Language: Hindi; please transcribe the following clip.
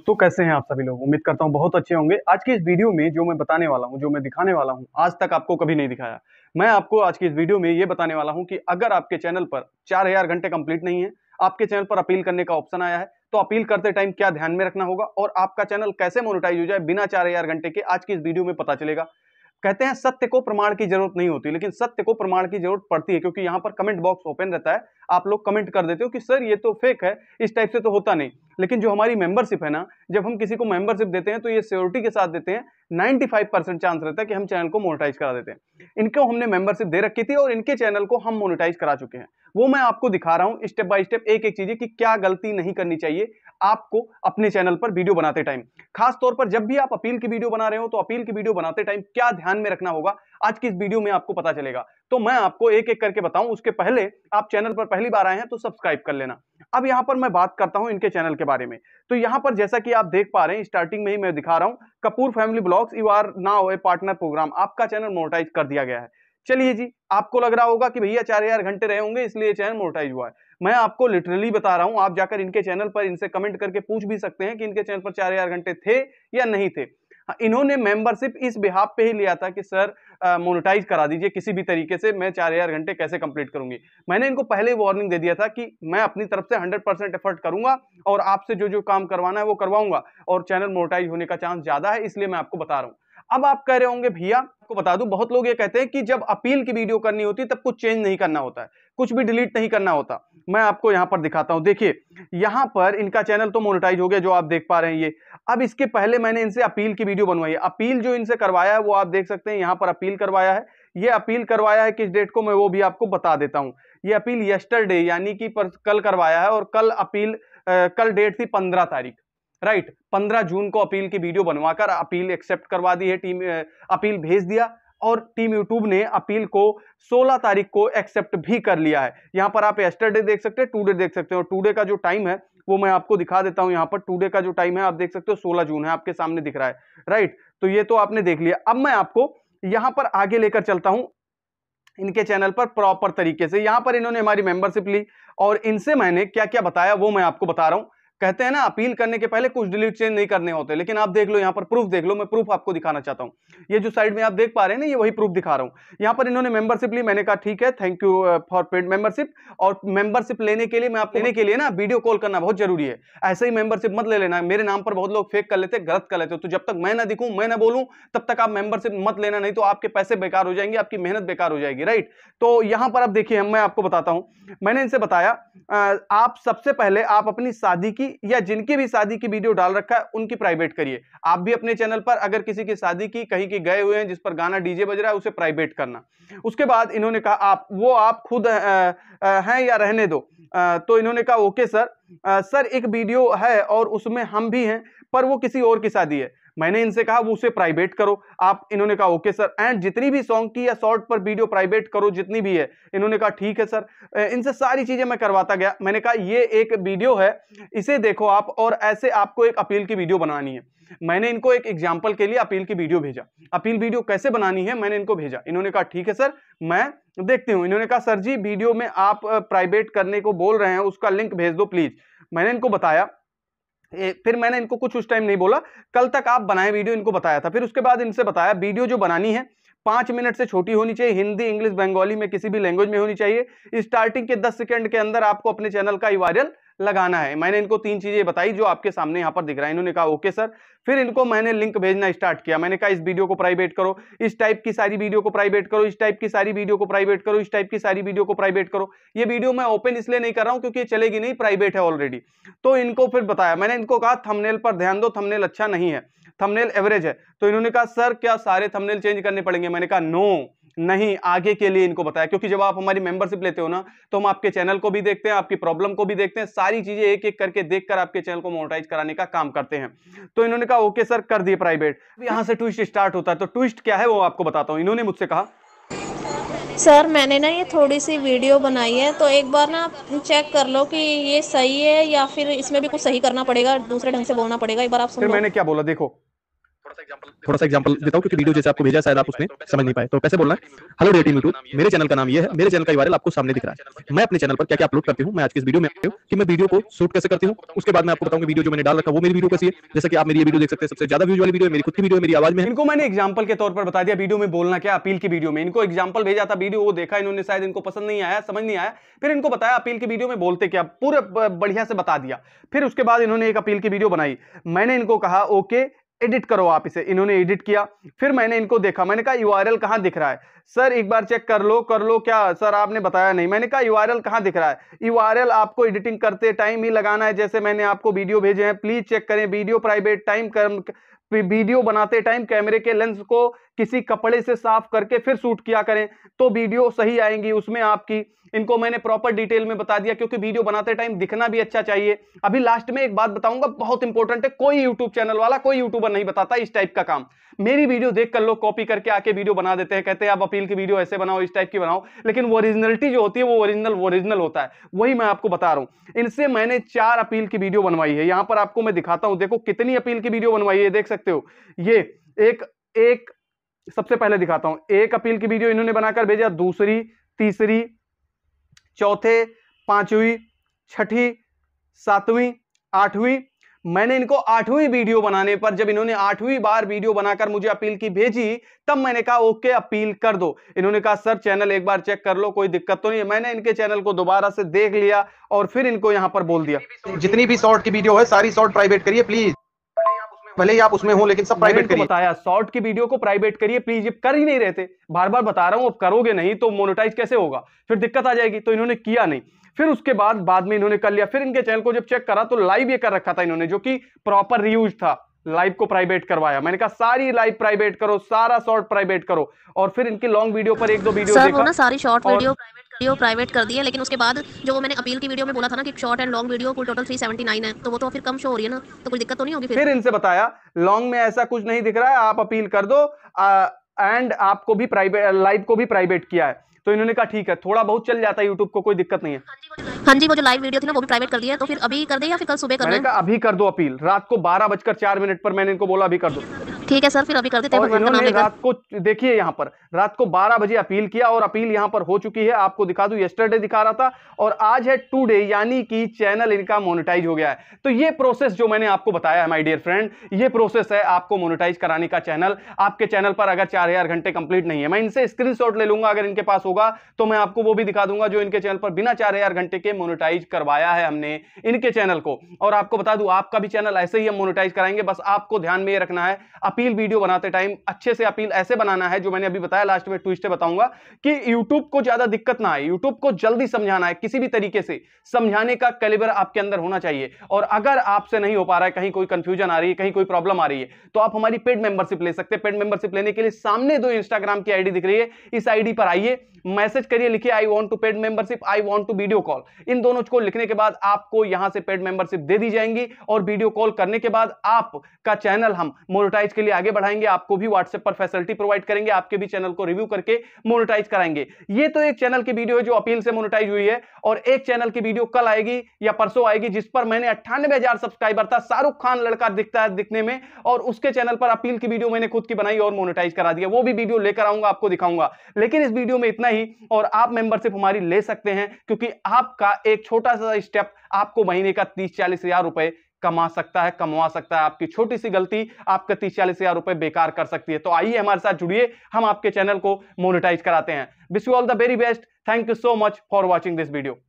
दोस्तों कैसे हैं आप सभी लोग उम्मीद करता हूं बहुत अच्छे होंगे आज की इस वीडियो में जो मैं बताने वाला हूं जो मैं दिखाने वाला हूं आज तक आपको कभी नहीं दिखाया मैं आपको आज की इस वीडियो में ये बताने वाला हूं कि अगर आपके चैनल पर चार हजार घंटे कंप्लीट नहीं है आपके चैनल पर अपील करने का ऑप्शन आया है तो अपील करते टाइम क्या ध्यान में रखना होगा और आपका चैनल कैसे मोनिटाइज हो जाए बिना चार घंटे के आज की इस वीडियो में पता चलेगा कहते हैं सत्य को प्रमाण की जरूरत नहीं होती लेकिन सत्य को प्रमाण की जरूरत पड़ती है क्योंकि यहाँ पर कमेंट बॉक्स ओपन रहता है आप लोग कमेंट कर देते हो कि सर ये तो फेक है इस टाइप से तो होता नहीं लेकिन जो हमारी मेंबरशिप है ना जब हम किसी को मेंबरशिप देते हैं तो ये सियोरिटी के साथ देते हैं 95 परसेंट चांस रहता है कि हम चैनल को मोनिटाइज करा देते हैं इनको हमने मेंबरशिप दे रखी थी और इनके चैनल को हम मोनिटाइज करा चुके हैं वो मैं आपको दिखा रहा हूँ स्टेप बाय स्टेप एक एक चीजें कि क्या गलती नहीं करनी चाहिए आपको अपने चैनल पर वीडियो बनाते टाइम खास तौर पर जब भी आप अपील की वीडियो बना रहे हो तो अपील की वीडियो बनाते टाइम क्या ध्यान में रखना होगा आज की इस वीडियो में आपको पता चलेगा तो मैं आपको एक एक करके बताऊं उसके पहले आप चैनल पर पहली बार आए हैं तो सब्सक्राइब कर लेना अब यहां पर मैं बात करता हूं इनके चैनल के बारे में तो यहां पर जैसा कि आप देख पा रहे हैं स्टार्टिंग में ही मैं दिखा रहा हूं Kapoor family blogs you are now a partner program आपका चैनल मोनोटाइज कर दिया गया है चलिए जी आपको लग रहा होगा कि भैया चार हजार घंटे रहे होंगे इसलिए चैनल मोनोटाइज हुआ है मैं आपको लिटरली बता रहा हूं आप जाकर इनके चैनल पर इनसे कमेंट करके पूछ भी सकते हैं कि इनके चैनल पर चार हजार घंटे थे या नहीं थे इन्होंने मेंबरशिप इस बिहाब पे ही लिया था कि सर मोनेटाइज करा दीजिए किसी भी तरीके से मैं चार हजार घंटे कैसे कंप्लीट करूंगी मैंने इनको पहले वार्निंग दे दिया था कि मैं अपनी तरफ से 100 परसेंट एफर्ट करूंगा और आपसे जो जो काम करवाना है वो करवाऊंगा और चैनल मोनेटाइज होने का चांस ज्यादा है इसलिए मैं आपको बता रहा हूँ अब आप कह रहे होंगे भैया आपको बता दूं बहुत लोग ये कहते हैं कि जब अपील की वीडियो करनी होती तब कुछ चेंज नहीं करना होता है कुछ भी डिलीट नहीं करना होता मैं आपको यहां पर दिखाता हूं देखिए यहां पर इनका चैनल तो मोनिटाइज हो गया जो आप देख पा रहे हैं ये अब इसके पहले मैंने इनसे अपील की वीडियो बनवाई है अपील जो इनसे करवाया है वो आप देख सकते हैं यहां पर अपील करवाया है ये अपील करवाया है किस डेट को मैं वो भी आपको बता देता हूँ ये अपील यस्टरडे यानी कि कल करवाया है और कल अपील कल डेट थी पंद्रह तारीख राइट पंद्रह जून को अपील की वीडियो बनवाकर अपील एक्सेप्ट करवा दी है टीम अपील भेज दिया और टीम यूट्यूब ने अपील को 16 तारीख को एक्सेप्ट भी कर लिया है यहाँ पर आप एस्टरडे देख सकते हैं टूडे देख सकते हैं और टूडे का जो टाइम है वो मैं आपको दिखा देता हूँ यहाँ पर टूडे का जो टाइम है आप देख सकते हो सोलह जून है आपके सामने दिख रहा है राइट तो ये तो आपने देख लिया अब मैं आपको यहाँ पर आगे लेकर चलता हूँ इनके चैनल पर प्रॉपर तरीके से यहाँ पर इन्होंने हमारी मेंबरशिप ली और इनसे मैंने क्या क्या बताया वो मैं आपको बता रहा हूँ कहते हैं ना अपील करने के पहले कुछ डिलीट चेंज नहीं करने होते लेकिन आप देख लो यहाँ पर प्रूफ देख लो मैं प्रूफ आपको दिखाना चाहता हूँ ये जो साइड में आप देख पा रहे हैं ना ये वही प्रूफ दिखा रहा हूँ यहाँ पर इन्होंने मेंबरशिप ली मैंने कहा ठीक है thank you for paid membership और मेंबरशिप लेने के लिए मैं आप लेने के लिए ना वीडियो कॉल करना बहुत जरूरी है ऐसे ही मेंबरशिप मत ले लेना मेरे नाम पर बहुत लोग फेक कर लेते गलत कर लेते तो जब तक मैं ना दिखूँ मैं ना बोलूँ तब तक आप मेंबरशिप मत लेना नहीं तो आपके पैसे बेकार हो जाएंगे आपकी मेहनत बेकार हो जाएगी राइट तो यहाँ पर आप देखिए मैं आपको बताता हूँ मैंने इनसे बताया आप सबसे पहले आप अपनी शादी की या जिनकी भी शादी की वीडियो डाल रखा है उनकी प्राइवेट करिए आप भी अपने चैनल पर अगर किसी की शादी की कहीं की गए हुए हैं जिस पर गाना डीजे बज रहा है उसे प्राइवेट करना उसके बाद इन्होंने कहा आप वो आप खुद हैं या रहने दो तो इन्होंने कहा ओके सर सर एक वीडियो है और उसमें हम भी हैं पर वो किसी और की शादी है मैंने इनसे कहा वो उसे प्राइवेट करो आप इन्होंने कहा ओके सर एंड जितनी भी सॉन्ग की या शॉर्ट पर वीडियो प्राइवेट करो जितनी भी है इन्होंने कहा ठीक है सर इनसे सारी चीज़ें मैं करवाता गया मैंने कहा ये एक वीडियो है इसे देखो आप और ऐसे आपको एक अपील की वीडियो बनानी है मैंने इनको एक एग्जाम्पल के लिए अपील की वीडियो भेजा अपील वीडियो कैसे बनानी है मैंने इनको भेजा इन्होंने कहा ठीक है सर मैं देखती हूँ इन्होंने कहा सर जी वीडियो में आप प्राइवेट करने को बोल रहे हैं उसका लिंक भेज दो प्लीज़ मैंने इनको बताया फिर मैंने इनको कुछ उस टाइम नहीं बोला कल तक आप बनाए वीडियो इनको बताया था फिर उसके बाद इनसे बताया वीडियो जो बनानी है पांच मिनट से छोटी होनी चाहिए हिंदी इंग्लिश बंगाली में किसी भी लैंग्वेज में होनी चाहिए स्टार्टिंग के दस सेकेंड के अंदर आपको अपने चैनल का ई लगाना है मैंने इनको तीन चीज़ें बताई जो आपके सामने यहाँ पर दिख रहा है इन्होंने कहा ओके सर फिर इनको मैंने लिंक भेजना स्टार्ट किया मैंने कहा इस वीडियो को प्राइवेट करो इस टाइप की सारी वीडियो को प्राइवेट करो इस टाइप की सारी वीडियो को प्राइवेट करो इस टाइप की सारी वीडियो को प्राइवेट करो ये वीडियो मैं ओपन इसलिए नहीं कर रहा हूँ क्योंकि ये चलेगी नहीं प्राइवेट है ऑलरेडी तो इनको फिर बताया मैंने इनको कहा थमनेल पर ध्यान दो थमनेल अच्छा नहीं है थमनेल एवरेज है तो इन्होंने कहा सर क्या सारे थमनेल चेंज करने पड़ेंगे मैंने कहा नो नहीं आगे के लिए इनको बताया क्योंकि जब आप हमारी मेंबरशिप लेते हो ना तो हम आपके चैनल को भी देखते हैं आपकी प्रॉब्लम को भी देखते हैं सारी चीजें एक एक करके देखकर आपके चैनल को मोनिटाइज कराने का काम करते हैं तो इन्होंने कहा ओके सर कर दिए प्राइवेट यहाँ से ट्विस्ट स्टार्ट होता है तो ट्विस्ट क्या है वो आपको बताता हूँ इन्होंने मुझसे कहा सर मैंने ना ये थोड़ी सी वीडियो बनाई है तो एक बार ना चेक कर लो कि ये सही है या फिर इसमें भी कुछ सही करना पड़ेगा दूसरे ढंग से बोलना पड़ेगा एक बार आप सुन मैंने क्या बोला देखो थोड़ा सा एग्जांपल देता हूँ क्योंकि वीडियो जैसे आपको भेजा शायद आप उसमें तो समझ नहीं पाए तो कैसे बोलना है हेलो डेटिंग यूट्यूब मेरे चैनल का नाम ये है मेरे चैनल का वायरल आपको सामने दिख रहा है मैं अपने चैनल पर क्या क्या अपलोड करती हूँ मैं आज के इस वीडियो में हूँ कि मैं वीडियो को शूट कैसे करती हूँ उसके बाद मैं आपको बताऊंगा वीडियो जो मैंने डाल रखा वो मेरी वीडियो कैसी है जैसे कि आप मेरी वीडियो देख सकते हैं सबसे ज्यादा व्यूज वाली वीडियो मेरी खुद की वीडियो मेरी आवाज में इनको मैंने एग्जाम्पल के तौर पर बता दिया वीडियो में बोलना क्या अपील की वीडियो में इनको एग्जाम्पल भेजा था वीडियो वो देखा इन्होंने शायद इनको पसंद नहीं आया समझ नहीं आया फिर इनको बताया अपील की वीडियो में बोलते क्या पूरा बढ़िया से बता दिया फिर उसके बाद इन्होंने एक अपील की वीडियो बनाई मैंने इनको कहा ओके एडिट करो आप इसे इन्होंने एडिट किया फिर मैंने इनको देखा मैंने कहा यू आर एल कहाँ दिख रहा है सर एक बार चेक कर लो कर लो क्या सर आपने बताया नहीं मैंने कहा यू आर एल कहाँ दिख रहा है यू आर एल आपको एडिटिंग करते टाइम ही लगाना है जैसे मैंने आपको वीडियो भेजे हैं प्लीज चेक करें वीडियो प्राइवेट टाइम वीडियो बनाते टाइम कैमरे के लेंस को किसी कपड़े से साफ करके फिर सूट किया करें तो वीडियो सही आएंगी उसमें आपकी इनको मैंने प्रॉपर डिटेल में बता दिया क्योंकि वीडियो बनाते टाइम दिखना भी अच्छा चाहिए अभी लास्ट में एक बात बताऊंगा बहुत इंपॉर्टेंट है कोई यूट्यूब चैनल वाला कोई यूट्यूबर नहीं बताता इस टाइप का काम मेरी वीडियो देख कर लोग कॉपी करके आके वीडियो बना देते हैं कहते हैं आप अपील की वीडियो ऐसे बनाओ इस टाइप की बनाओ लेकिन ओरिजिनलिटी जो होती है वो ओरिजिनल ओरिजिनल होता है वही मैं आपको बता रहा हूँ इनसे मैंने चार अपील की वीडियो बनवाई है यहाँ पर आपको मैं दिखाता हूँ देखो कितनी अपील की वीडियो बनवाई है देख सकते हो ये एक एक सबसे पहले दिखाता हूं एक अपील की वीडियो इन्होंने बनाकर भेजा दूसरी तीसरी चौथे पांचवी छठी सातवीं आठवीं मैंने इनको आठवीं वीडियो बनाने पर जब इन्होंने आठवीं बार वीडियो बनाकर मुझे अपील की भेजी तब मैंने कहा ओके अपील कर दो इन्होंने कहा सर चैनल एक बार चेक कर लो कोई दिक्कत तो नहीं है मैंने इनके चैनल को दोबारा से देख लिया और फिर इनको यहां पर बोल दिया जितनी भी शॉर्ट की वीडियो है सारी शॉर्ट प्राइवेट करिए प्लीज भले ही आप उसमें हो लेकिन सब प्राइवेट करिए बताया शॉर्ट की वीडियो को प्राइवेट करिए प्लीज ये कर ही नहीं रहते बार बार बता रहा हूँ अब करोगे नहीं तो मोनिटाइज कैसे होगा फिर दिक्कत आ जाएगी तो इन्होंने किया नहीं फिर उसके बाद बाद में इन्होंने कर लिया फिर इनके चैनल को जब चेक करा तो लाइव ये कर रखा था इन्होंने जो कि प्रॉपर रियूज था लाइव को प्राइवेट करवाया मैंने कहा सारी लाइव प्राइवेट करो सारा शॉर्ट प्राइवेट करो और फिर इनकी लॉन्ग वीडियो पर एक दो वीडियो सारी short video private video private कर दी लेकिन उसके बाद जो वो मैंने अपील की वीडियो में बोला था ना कि शॉर्ट एंड लॉन्ग वीडियो कुल टोटल 379 है तो वो तो फिर कम शो हो रही है ना तो कोई दिक्कत तो नहीं होगी फिर फिर इनसे बताया लॉन्ग में ऐसा कुछ नहीं दिख रहा है आप अपील कर दो एंड आपको भी प्राइवेट लाइव को भी प्राइवेट किया है तो इन्होंने कहा ठीक है थोड़ा बहुत चल जाता है यूट्यूब को कोई दिक्कत नहीं है हाँ जी वो जो लाइव हाँ वीडियो थी ना वो भी प्राइवेट कर दिया तो फिर अभी कर दे या फिर कल सुबह कर मैंने अभी कर दो अपील रात को बारह बजकर चार मिनट पर मैंने इनको बोला अभी कर दो ठीक है सर फिर अभी कर देते हैं भगवान का रात को देखिए यहाँ पर रात को 12 बजे अपील किया और अपील यहाँ पर हो चुकी है आपको दिखा दू यस्टरडे दिखा रहा था और आज है टू डे यानी कि चैनल इनका मोनिटाइज हो गया है तो ये प्रोसेस जो मैंने आपको बताया है माई डियर फ्रेंड ये प्रोसेस है आपको मोनिटाइज कराने का चैनल आपके चैनल पर अगर चार घंटे कंप्लीट नहीं है मैं इनसे स्क्रीन ले लूंगा अगर इनके पास होगा तो मैं आपको वो भी दिखा दूंगा जो इनके चैनल पर बिना चार घंटे के मोनिटाइज करवाया है हमने इनके चैनल को और आपको बता दू आपका भी चैनल ऐसे ही हम मोनिटाइज कराएंगे बस आपको ध्यान में रखना है अपील अपील वीडियो बनाते टाइम अच्छे से अपील ऐसे बनाना है जो मैंने अभी बताया लास्ट में ट्विस्ट बताऊंगा कि यूट्यूब को ज्यादा दिक्कत ना आए यूट्यूब को जल्दी समझाना है किसी भी तरीके से समझाने का कैलिबर आपके अंदर होना चाहिए और अगर आपसे नहीं हो पा रहा है कहीं कोई कंफ्यूजन आ रही है कहीं कोई प्रॉब्लम आ रही है तो आप हमारी पेड मेंबरशिप ले सकते हैं पेड मेंबरशिप लेने के लिए सामने दो इंस्टाग्राम की आईडी दिख रही है इस आईडी पर आइए मैसेज करिए लिखिए I want to paid membership I want to video call इन दोनों को लिखने के बाद आपको यहां से पेड मेंबरशिप दे दी जाएंगी और वीडियो कॉल करने के बाद आपका चैनल हम मोनोटाइज के लिए आगे आगे बढ़ाएंगे आपको भी व्हाट्सएप पर फैसिलिटी प्रोवाइड करेंगे आपके भी चैनल को रिव्यू करके मोनिटाइज कराएंगे ये तो एक चैनल की वीडियो है जो अपील से मोनिटाइज हुई है और एक चैनल की वीडियो कल आएगी या परसों आएगी जिस पर मैंने अट्ठानवे सब्सक्राइबर था शाहरुख खान लड़का दिखता है दिखने में और उसके चैनल पर अपील की वीडियो मैंने खुद की बनाई और मोनिटाइज करा दिया वो भी वीडियो लेकर आऊंगा आपको दिखाऊंगा लेकिन इस वीडियो में इतना ही और आप मेंबरशिप हमारी ले सकते हैं क्योंकि आपका एक छोटा सा स्टेप आपको महीने का तीस चालीस हजार रुपए कमा सकता है कमवा सकता है आपकी छोटी सी गलती आपका तीस चालीस हजार रुपए बेकार कर सकती है तो आइए हमारे साथ जुड़िए हम आपके चैनल को मोनिटाइज कराते हैं wish you all the very best thank you so much for watching this video